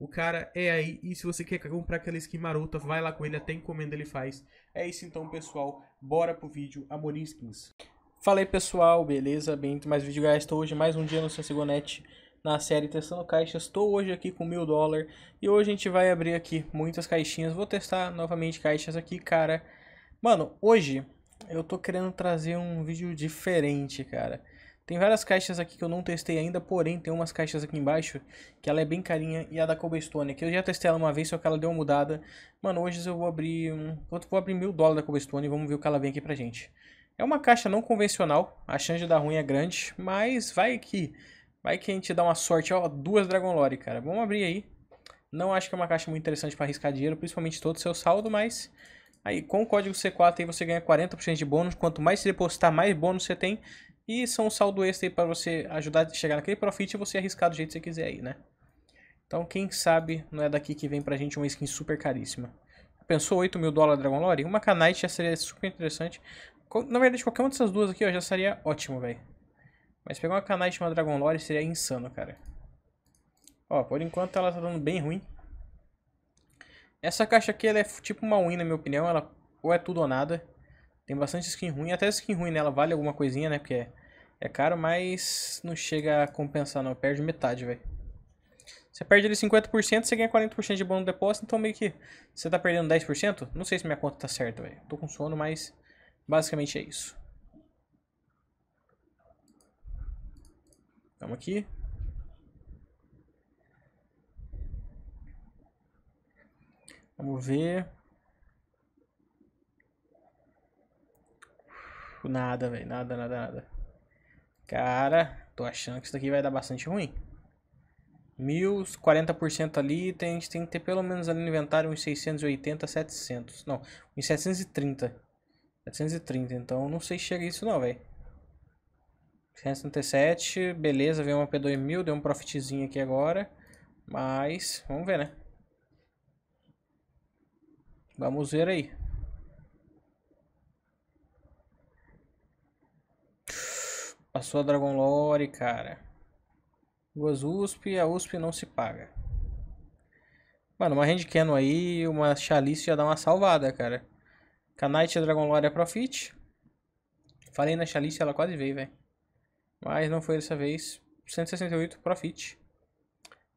o cara é aí, e se você quer comprar aquela skin marota, vai lá com ele, até encomenda ele faz. É isso então, pessoal. Bora pro vídeo Amorim Skins. Fala aí, pessoal. Beleza? Bem, mais vídeo, guys. Estou hoje mais um dia no Sensegonet na série Testando Caixas. Estou hoje aqui com mil dólar e hoje a gente vai abrir aqui muitas caixinhas. Vou testar novamente caixas aqui, cara. Mano, hoje eu tô querendo trazer um vídeo diferente, cara. Tem várias caixas aqui que eu não testei ainda, porém tem umas caixas aqui embaixo que ela é bem carinha e a da Cobblestone, que eu já testei ela uma vez, só que ela deu uma mudada. Mano, hoje eu vou abrir, quanto vou abrir mil dólares da Cobblestone e vamos ver o que ela vem aqui pra gente. É uma caixa não convencional, a chance de dar ruim é grande, mas vai que, vai que a gente dá uma sorte, ó, duas Dragon Lore, cara. Vamos abrir aí. Não acho que é uma caixa muito interessante para arriscar dinheiro, principalmente todo o seu saldo, mas Aí, com o código C4 aí você ganha 40% de bônus. Quanto mais você depositar, mais bônus você tem. E são um saldo extra aí para você ajudar a chegar naquele profit e você arriscar do jeito que você quiser aí, né? Então, quem sabe não é daqui que vem pra gente uma skin super caríssima. Pensou 8 mil dólares Dragon Lore? Uma Knight já seria super interessante. Na verdade, qualquer uma dessas duas aqui ó, já seria ótimo, velho. Mas pegar uma Knight e uma Dragon Lore seria insano, cara. Ó, por enquanto ela tá dando bem ruim. Essa caixa aqui ela é tipo uma win, na minha opinião. Ela ou é tudo ou nada. Tem bastante skin ruim. Até skin ruim nela vale alguma coisinha, né? Porque é é caro, mas não chega a compensar não. Perde metade, velho. Você perde ele 50%, você ganha 40% de bônus no depósito, então meio que você tá perdendo 10%. Não sei se minha conta tá certa, velho. Tô com sono, mas basicamente é isso. Vamos aqui. Vamos ver. Nada, velho. Nada, nada, nada. Cara, tô achando que isso daqui vai dar bastante ruim. 1040% ali, a gente tem que ter pelo menos ali no inventário uns 680, 700. Não, uns 730. 730, então não sei se chega isso não, velho. 137, beleza, veio uma P2000, deu um profitzinho aqui agora. Mas, vamos ver, né? Vamos ver aí. Passou a Dragon Lore, cara. Duas USP, a USP não se paga. Mano, uma Handcannon aí, uma Chalice já dá uma salvada, cara. Knight Dragon Lore é Profit. Falei na Chalice, ela quase veio, velho. Mas não foi dessa vez. 168 Profit.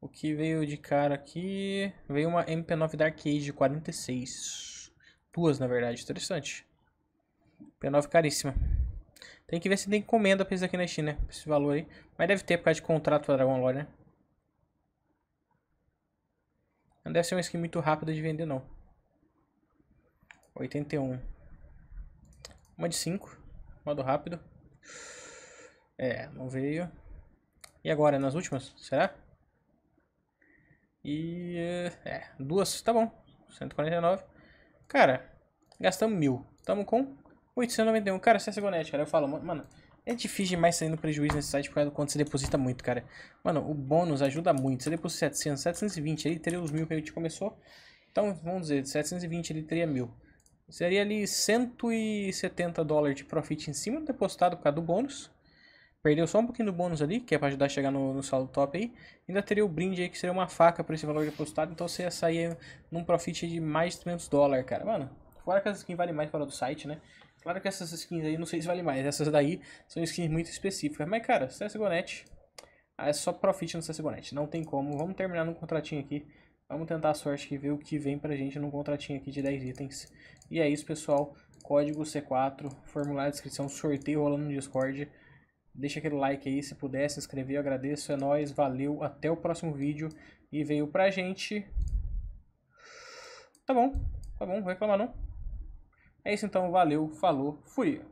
O que veio de cara aqui? Veio uma MP9 Dark Age 46. Duas, na verdade. Interessante. mp 9 caríssima. Tem que ver se tem encomenda pra isso aqui na China né? Pra esse valor aí. Mas deve ter por causa de contrato da Dragon Lore, né? Não deve ser uma skin muito rápida de vender, não. 81. Uma de 5. Modo rápido. É, não veio. E agora, nas últimas? Será? E... É, duas. Tá bom. 149. Cara, gastamos mil. Tamo com 891. Cara, CSGONet, é cara. Eu falo, mano, é difícil demais sair no prejuízo nesse site por causa do quanto você deposita muito, cara. Mano, o bônus ajuda muito. Você deposita 700, 720, ele teria os mil que a gente começou. Então, vamos dizer, 720 ele teria mil. Seria ali 170 dólares de profit em cima do depositado por causa do bônus. Perdeu só um pouquinho do bônus ali, que é para ajudar a chegar no, no saldo top aí. Ainda teria o brinde aí, que seria uma faca pra esse valor depositado. Então você ia sair num profit de mais de 300 dólares, cara. Mano, fora que as skins valem mais fora do site, né? Claro que essas skins aí, não sei se vale mais. Essas daí são skins muito específicas. Mas, cara, CSGONet ah, é só profit no CSGONet. Não tem como. Vamos terminar num contratinho aqui. Vamos tentar a sorte aqui, ver o que vem pra gente num contratinho aqui de 10 itens. E é isso, pessoal. Código C4, formulário de inscrição, sorteio rolando no Discord. Deixa aquele like aí se puder, se inscrever, eu agradeço, é nóis, valeu, até o próximo vídeo. E veio pra gente... Tá bom, tá bom, vou reclamar não. É isso então, valeu, falou, fui!